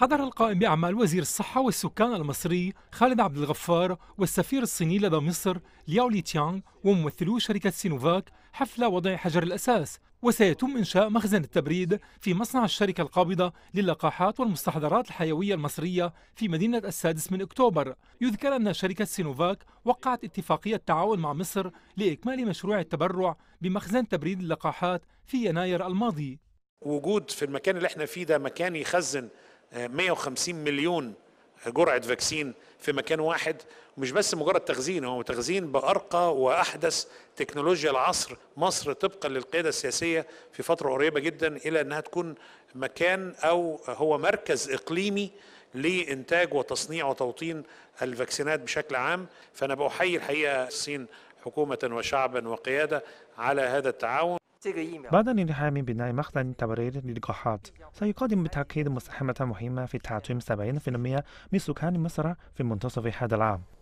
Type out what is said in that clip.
حضر القائم بأعمال وزير الصحة والسكان المصري خالد عبد الغفار والسفير الصيني لدى مصر لياو لي تيانغ وممثلو شركة سينوفاك حفل وضع حجر الأساس وسيتم إنشاء مخزن التبريد في مصنع الشركة القابضة للقاحات والمستحضرات الحيوية المصرية في مدينة السادس من أكتوبر يذكر أن شركة سينوفاك وقعت اتفاقية تعاون مع مصر لإكمال مشروع التبرع بمخزن تبريد اللقاحات في يناير الماضي وجود في المكان اللي احنا فيه ده مكان يخزن 150 مليون جرعه فاكسين في مكان واحد مش بس مجرد تخزين هو تخزين بارقى واحدث تكنولوجيا العصر مصر طبقا للقياده السياسيه في فتره قريبه جدا الى انها تكون مكان او هو مركز اقليمي لانتاج وتصنيع وتوطين الفاكسينات بشكل عام فانا بحيي الحقيقه الصين حكومه وشعبا وقياده على هذا التعاون بعد الانتهاء من بناء مخزن تبرير للقاحات سيقدم بالتأكيد مساهمة مهمة في تعطيم 70% من سكان مصر في منتصف هذا العام